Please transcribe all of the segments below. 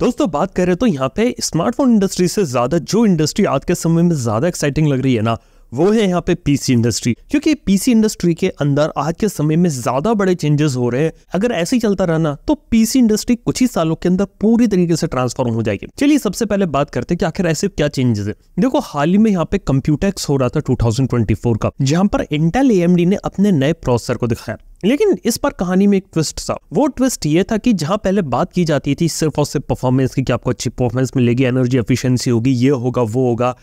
दोस्तों बात करें तो यहाँ पे स्मार्टफोन इंडस्ट्री से ज्यादा जो इंडस्ट्री आज के समय में ज्यादा एक्साइटिंग लग रही है ना वो है यहाँ पे पीसी इंडस्ट्री क्योंकि पीसी इंडस्ट्री के अंदर आज के समय में ज्यादा बड़े चेंजेस हो रहे हैं अगर ऐसे ही चलता रहना तो पीसी इंडस्ट्री कुछ ही सालों के अंदर पूरी तरीके से ट्रांसफॉर्म हो जाएगी चलिए सबसे पहले बात करते हैं कि आखिर ऐसे क्या चेंजेस है देखो हाल ही में यहाँ पे कंप्यूटेक्स हो रहा था टू का जहां पर इंटेल ए ने अपने नए प्रोसेसर को दिखाया लेकिन इस पर कहानी में एक ट्विस्ट था वो ट्विस्ट ये था कि जहां पहले बात की जाती थी सिर्फ और सिर्फ परफॉर्मेंस की कि आपको अच्छी परफॉर्मेंस मिलेगी एनर्जी एफिशिएंसी होगी ये होगा वो होगा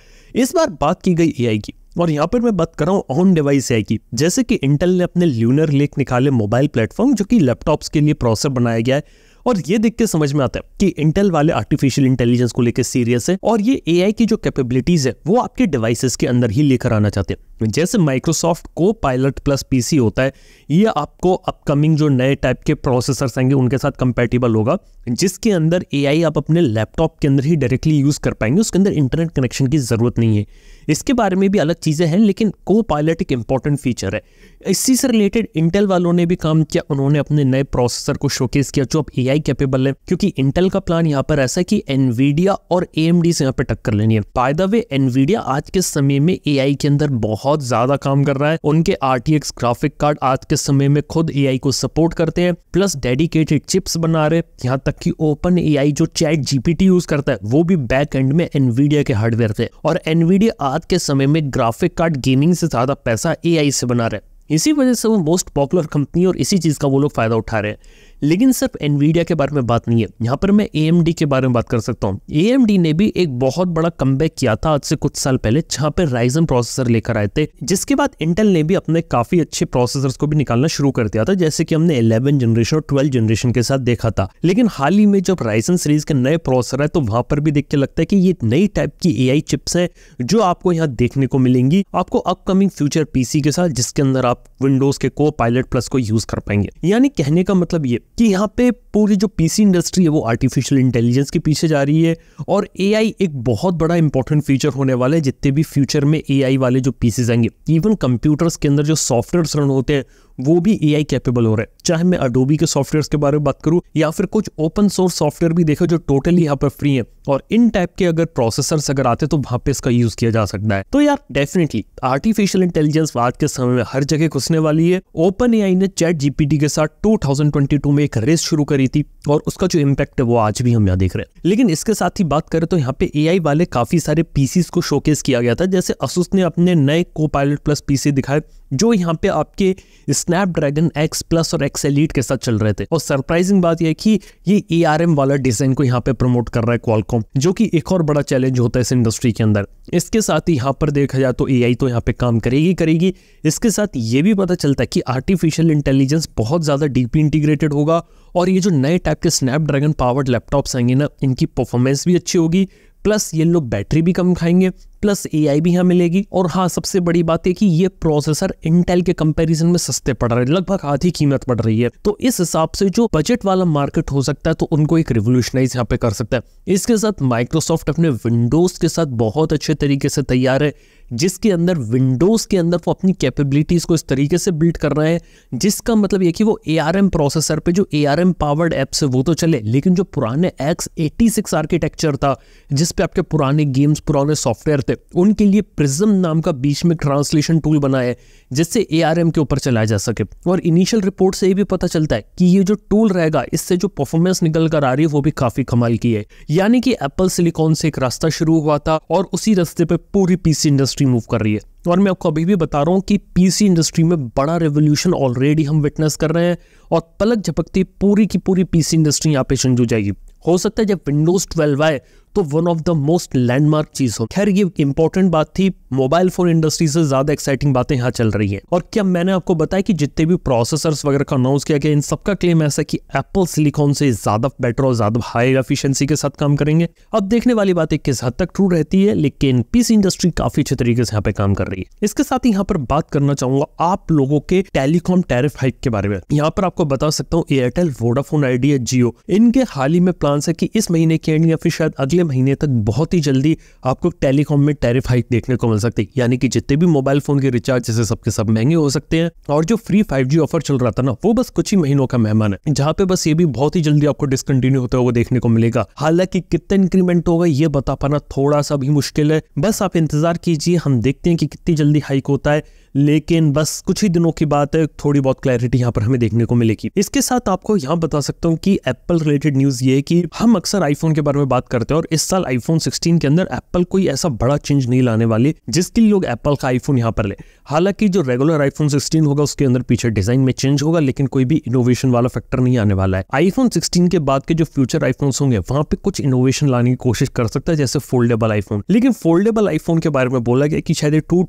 इस बार बात की गई एआई की और यहाँ पर मैं बात कर रहा हूँ ऑन डिवाइस है की जैसे कि इंटेल ने अपने ल्यूनर लेक निकाले मोबाइल प्लेटफॉर्म जो कि लैपटॉप्स के लिए प्रोसेसर बनाया गया है और ये देख के समझ में आता है कि इंटेल वाले आर्टिफिशियल इंटेलिजेंस को लेकर सीरियस है और ये एआई की जो कैपेबिलिटीज है वो आपके डिवाइसेस के अंदर ही लेकर आना चाहते हैं जैसे माइक्रोसॉफ्ट को पायलट प्लस पीसी होता है ये आपको अपकमिंग जो नए टाइप के प्रोसेसर्स आएंगे उनके साथ कंपेटेबल होगा जिसके अंदर एआई आप अपने लैपटॉप के अंदर ही डायरेक्टली यूज़ कर पाएंगे उसके अंदर इंटरनेट कनेक्शन की ज़रूरत नहीं है इसके बारे में भी अलग चीज़ें हैं लेकिन को पायलट एक इंपॉर्टेंट फीचर है इसी से रिलेटेड इंटेल वालों ने भी काम किया उन्होंने अपने नए प्रोसेसर को शोकेस किया जो अब ए कैपेबल है क्योंकि इंटेल का प्लान यहाँ पर ऐसा है कि एनवीडिया और ए से यहाँ पर टक्कर लेनी है बाय द वे एनवीडिया आज के समय में ए के अंदर बहुत बहुत ज्यादा काम कर रहा है उनके आरटीएक्स ग्राफिक कार्ड आज के समय में खुद एआई को सपोर्ट करते हैं प्लस डेडिकेटेड चिप्स बना रहे यहाँ तक की ओपन एआई जो चैट जीपीटी यूज करता है वो भी बैक एंड में एनवीडिया के हार्डवेयर थे और एनवीडिया आज के समय में ग्राफिक कार्ड गेमिंग से ज्यादा पैसा एआई से बना रहे हैं इसी वजह से वो मोस्ट पॉपुलर कंपनी और इसी चीज का वो लोग फायदा उठा रहे हैं लेकिन सिर्फ एनवीडिया के बारे में बात नहीं है यहाँ पर मैं ए के बारे में बात कर सकता हूँ ए ने भी एक बहुत बड़ा कम किया था आज से कुछ साल पहले जहाँ पर राइजन प्रोसेसर लेकर आए थे जिसके बाद इंटेल ने भी अपने काफी अच्छे प्रोसेसर को भी निकालना शुरू कर दिया था जैसे कि हमने इलेवन जनरेशन और ट्वेल्व जनरेशन के साथ देखा था लेकिन हाल ही में जब राइजन सीरीज के नए प्रोसेसर है तो वहां पर भी देख के लगता है कि ये नई टाइप की ए चिप्स है जो आपको यहाँ देखने को मिलेंगी आपको अपकमिंग फ्यूचर पीसी के साथ जिसके अंदर आप विंडोज के को पायलट प्लस को यूज कर पाएंगे यानी कहने का मतलब ये कि यहाँ पे पूरी जो पीसी इंडस्ट्री है वो आर्टिफिशियल इंटेलिजेंस के पीछे जा रही है और एआई एक बहुत बड़ा इंपॉर्टेंट फीचर होने वाला है जितने भी फ्यूचर में एआई वाले जो पीसीज आएंगे इवन कंप्यूटर्स के अंदर जो सॉफ्टवेयर रन होते हैं वो भी ए आई कैपेबल हो रहे हैं चाहे मैं अडोबी के सॉफ्टवेयर के बारे में बात करूँ या फिर कुछ ओपन सोर्स सॉफ्टवेयर भी देखो जो टोटली यहाँ पर फ्री है और इन टाइप के अगर प्रोसेसर अगर आते तो वहाँ पे इसका यूज किया जा सकता है तो यार डेफिनेटली आर्टिफिशियल इंटेलिजेंस आज के समय में हर जगह घुसने वाली है ओपन ए ने चैट जीपीटी के साथ टू में एक रेस शुरू करी थी और उसका जो इम्पैक्ट है वो आज भी हम यहाँ देख रहे हैं लेकिन इसके साथ ही बात करें तो यहाँ पे ए वाले काफी सारे पीसीस को शोकेस किया गया था जैसे असुस ने अपने नए को पायलट प्लस पीसी दिखाए जो यहाँ पे आपके स्नैपड्रैगन एक्स प्लस और एक्स एलिट के साथ चल रहे थे और सरप्राइजिंग बात यह कि ये ए वाला डिजाइन को यहाँ पे प्रमोट कर रहा है क्वालकॉम जो कि एक और बड़ा चैलेंज होता है इस इंडस्ट्री के अंदर इसके साथ ही यहाँ पर देखा जाए तो ए तो यहाँ पे काम करेगी करेगी इसके साथ ये भी पता चलता है कि आर्टिफिशियल इंटेलिजेंस बहुत ज़्यादा डीपली इंटीग्रेटेड होगा और ये जो नए टाइप के स्नैपड्रैगन पावर्ड लैपटॉप्स आएंगे ना इनकी परफॉर्मेंस भी अच्छी होगी प्लस ये लोग बैटरी भी कम खाएंगे प्लस ए भी यहाँ मिलेगी और हाँ सबसे बड़ी बात है कि ये प्रोसेसर इंटेल के कंपैरिजन में सस्ते पड़ रहे हैं लगभग आधी कीमत पड़ रही है तो इस हिसाब से जो बजट वाला मार्केट हो सकता है तो उनको एक रिवोल्यूशनाइज यहाँ पे कर सकता है इसके साथ माइक्रोसॉफ्ट अपने विंडोज के साथ बहुत अच्छे तरीके से तैयार है जिसके अंदर विंडोज के अंदर वो अपनी कैपेबिलिटीज को इस तरीके से बिल्ड कर रहे हैं जिसका मतलब ये कि वो ए प्रोसेसर पे जो ए पावर्ड एप्स है वो तो चले लेकिन जो पुराने एक्स एटी आर्किटेक्चर था जिसपे आपके पुराने गेम्स पुराने सॉफ्टवेयर सकते उनके लिए प्रिज्म नाम का बीच में ट्रांसलेशन टूल बनाया है जिससे ए के ऊपर चलाया जा सके और इनिशियल रिपोर्ट से ये भी पता चलता है कि ये जो टूल रहेगा इससे जो परफॉर्मेंस निकल कर आ रही है वो भी काफ़ी कमाल की है यानी कि एप्पल सिलिकॉन से एक रास्ता शुरू हुआ था और उसी रास्ते पर पूरी पीसी इंडस्ट्री मूव कर रही है और मैं आपको अभी भी बता रहा हूँ कि पीसी इंडस्ट्री में बड़ा रेवोल्यूशन ऑलरेडी हम विटनेस कर रहे हैं और पलक झपकती पूरी की पूरी पीसी इंडस्ट्री यहाँ पे चंजू जाएगी हो सकता है जब विंडोज 12 आए तो one of the most landmark चीज हो खैर ये इंपॉर्टेंट बात थी मोबाइल फोन इंडस्ट्री से ज्यादा एक्साइटिंग बातें यहाँ चल रही है और क्या मैंने आपको बताया कि जितने भी प्रोसेसर वगैरह का अनाउंस किया गया इन सबका क्लेम ऐसा कि एप्पल सिलिकॉन से ज्यादा बेटर और ज्यादा हाई एफिशिएंसी के साथ काम करेंगे अब देखने वाली बात एक किस हद तक ट्रू रहती है लेकिन पीसी इंडस्ट्री काफी अच्छे तरीके से यहाँ पे काम कर रही है इसके साथ ही यहाँ पर बात करना चाहूंगा आप लोगों के टेलीकॉम टैरिफ हाइक के बारे में यहाँ पर आपको बता सकता हूँ एयरटेल वोडाफोन आइडिया जियो इनके हाल ही में प्लान है कि इस महीने के एंड या फिर शायद अगले अगले महीने तक बहुत ही जल्दी आपको टेलीकॉम में टैरिफ हाइक देखने को मिल सकती है यानी कि जितने भी मोबाइल फोन के रिचार्ज जैसे सबके सब महंगे हो सकते हैं और जो फ्री फाइव ऑफर चल रहा था ना वो बस कुछ ही महीनों का मेहमान है जहाँ पे बस ये भी बहुत ही जल्दी आपको डिसकंटिन्यू होता हुआ देखने को मिलेगा हालांकि कितना इंक्रीमेंट होगा ये बता पाना थोड़ा सा भी मुश्किल है बस आप इंतजार कीजिए हम देखते हैं कि कितनी जल्दी हाइक होता है लेकिन बस कुछ ही दिनों की बात है थोड़ी बहुत क्लैरिटी यहाँ पर हमें देखने को मिलेगी इसके साथ आपको यहाँ बता सकता हूँ कि एप्पल रिलेटेड न्यूज ये है कि हम अक्सर आईफोन के बारे में बात करते हैं और इस साल आईफोन 16 के अंदर एप्पल कोई ऐसा बड़ा चेंज नहीं लाने वाली जिसके लिए लोग एप्पल का आईफोन यहाँ पर ले हालांकि जो रेगुलर आईफोन 16 होगा उसके अंदर पीछे डिजाइन में चेंज होगा लेकिन कोई भी इनोवेशन वाला फैक्टर नहीं आने वाला है आईफोन 16 के बाद के जो फ्यूचर आईफोन होंगे वहां पे कुछ इनोवेशन लाने की कोशिश कर सकता है जैसे फोल्डेबल आईफोन लेकिन फोल्डेबल आईफोन के बारे में बोला गया कि शायद टू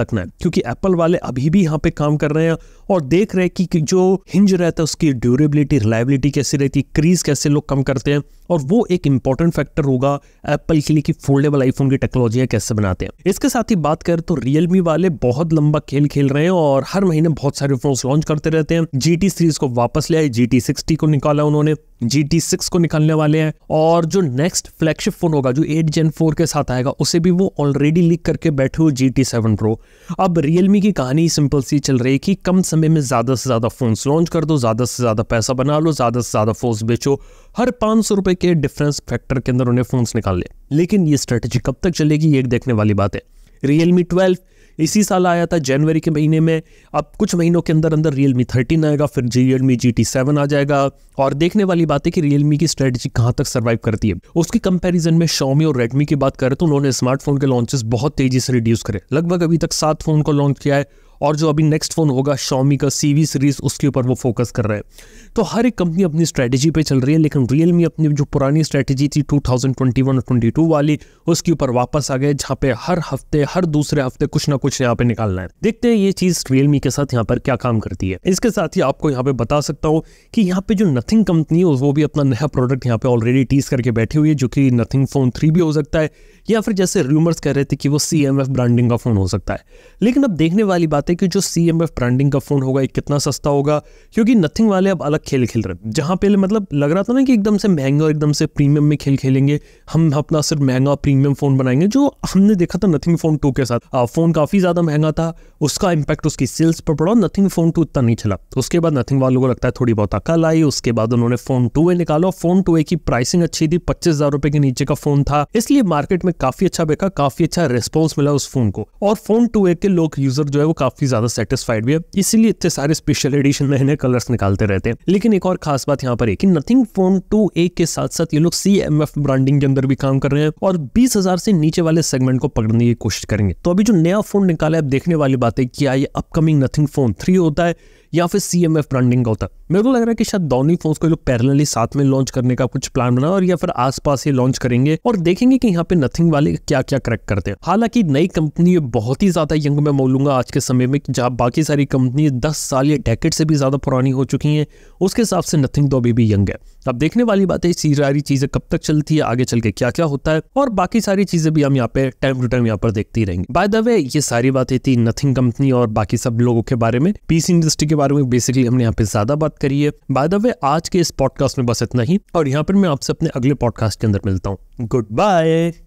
तक ना क्योंकि एप्पल वाले अभी भी यहाँ पे काम कर रहे हैं और देख रहे हैं कि जो हिंज रहता है उसकी ड्यूरेबिलिटी रिलायबिलिटी कैसी रहती है क्रीज कैसे लोग कम करते हैं और वो एक इंपॉर्टेंट फैक्टर होगा एप्पल के लिए कि फोल्डेबल आईफोन की टेक्नोलॉजी कैसे बनाते हैं इसके साथ ही बात करें तो रियलमी वाले वाले बहुत लंबा खेल खेल रहे हैं और हर महीने बहुत सारे फोन लॉन्च करते रहते हैं जी सीरीज को वापस ले आए जी सिक्सटी को निकाला उन्होंने जी टी सिक्स को निकालने वाले हैं और जो नेक्स्ट फ्लैगशिप फोन होगा जो एट जेन फोर के साथ आएगा उसे भी वो ऑलरेडी लीक करके बैठे हुए जी टी सेवन प्रो अब रियलमी की कहानी सिंपल सी चल रही है कि कम समय में ज़्यादा से ज़्यादा फोन लॉन्च कर दो ज़्यादा से ज़्यादा पैसा बना लो ज़्यादा से ज़्यादा फोन बेचो हर पांच सौ रुपए के डिफरेंस फैक्टर के अंदर उन्हें फोन निकाल ले। लेकिन ये स्ट्रेटेजी कब तक चलेगी ये देखने वाली बात है रियलमी ट्वेल्व इसी साल आया था जनवरी के महीने में अब कुछ महीनों के अंदर अंदर रियल मी थर्टीन आएगा फिर Realme G T seven आ जाएगा और देखने वाली बात है कि रियल मी की स्ट्रेटजी कहाँ तक सर्वाइव करती है उसकी कंपेरिजन में शॉमी और रेडमी की बात करें तो उन्होंने स्मार्टफोन के लॉन्चेस बहुत तेजी से रिड्यूस करे लगभग अभी तक सात फोन को लॉन्च किया है और जो अभी नेक्स्ट फ़ोन होगा शॉमी का सी वी सीरीज़ उसके ऊपर वो फोकस कर रहे हैं तो हर एक कंपनी अपनी स्ट्रैटेजी पे चल रही है लेकिन रियलमी अपनी जो पुरानी स्ट्रैटेजी थी 2021 और 22 वाली उसके ऊपर वापस आ गए जहाँ पे हर हफ्ते हर दूसरे हफ्ते कुछ ना कुछ यहाँ पे निकालना है देखते हैं ये चीज़ रियलमी के साथ यहाँ पर क्या काम करती है इसके साथ ही आपको यहाँ पे बता सकता हूँ कि यहाँ पे जो नथिंग कंपनी है वो भी अपना नया प्रोडक्ट यहाँ पे ऑलरेडी टीस करके बैठी हुई है जो कि नथिंग फ़ोन थ्री भी हो सकता है या फिर जैसे रूमर्स कह रहे थे कि वो सी ब्रांडिंग का फ़ोन हो सकता है लेकिन अब देखने वाली बात बात है कि जो सी एम एफ ब्रांडिंग का फ़ोन होगा ये कितना सस्ता होगा क्योंकि नथिंग वाले अब अलग खेल खेल रहे हैं जहाँ पहले मतलब लग रहा था ना कि एकदम से महंगा और एकदम से प्रीमियम में खेल खेलेंगे हम अपना सिर्फ महंगा प्रीमियम फ़ोन बनाएंगे जो हमने देखा था नथिंग फ़ोन टू के साथ फ़ोन काफ़ी ज़्यादा महंगा था उसका इम्पैक्ट उसकी सेल्स पर पड़ा नथिंग फ़ोन टू इतना नहीं चला उसके बाद नथिंग वालों को लगता है थोड़ी बहुत अकल आई उसके बाद उन्होंने फ़ोन टू ए निकाला फ़ोन टू ए की प्राइसिंग अच्छी थी पच्चीस हज़ार रुपये के नीचे का फ़ोन था इसलिए मार्केट में काफ़ी अच्छा बेका काफ़ी अच्छा रिस्पॉन्स मिला उस फ़ोन को और फ़ोन टू ए के लोग यूज़र जो है वो काफ़ी काफ़ी ज़्यादा सेटिस्फाइड भी है इसीलिए इतने सारे स्पेशल एडिशन में इन्हें कलर्स निकालते रहते हैं लेकिन एक और खास बात यहाँ पर है कि नथिंग फोन टू ए के साथ साथ ये लोग सी एम एफ ब्रांडिंग के अंदर भी काम कर रहे हैं और बीस हजार से नीचे वाले सेगमेंट को पकड़ने की कोशिश करेंगे तो अभी जो नया फोन निकाला है देखने वाली बात है क्या ये अपकमिंग नथिंग फोन थ्री होता है या फिर सी एम एफ ब्रांडिंग का होता मेरे को लग रहा है कि शायद दोनों फोन्स को लोग पैरेलली साथ में लॉन्च करने का कुछ प्लान बना और या फिर आसपास ही लॉन्च करेंगे और देखेंगे कि यहाँ पे नथिंग वाले क्या क्या क्रैक करते हैं हालांकि नई कंपनी बहुत ही ज्यादा यंग मैं बोलूंगा आज के समय में जहाँ बाकी सारी कंपनी दस साल या डेकेट से भी ज्यादा पुरानी हो चुकी है उसके हिसाब से नथिंग तो अभी भी यंग है अब देखने वाली बात है सारी चीजें कब तक चलती है आगे चल के क्या क्या होता है और बाकी सारी चीजें भी हम यहाँ पे टाइम टू टाइम यहाँ पर देखती रहेंगे बाय द वे ये सारी बातें थी नथिंग कंपनी और बाकी सब लोगों के बारे में पीसी इंडस्ट्री के बारे बारे में बेसिकली हमने यहाँ पे ज्यादा बात करी है बाय द वे आज के इस पॉडकास्ट में बस इतना ही और यहाँ पर मैं आपसे अपने अगले पॉडकास्ट के अंदर मिलता हूँ गुड बाय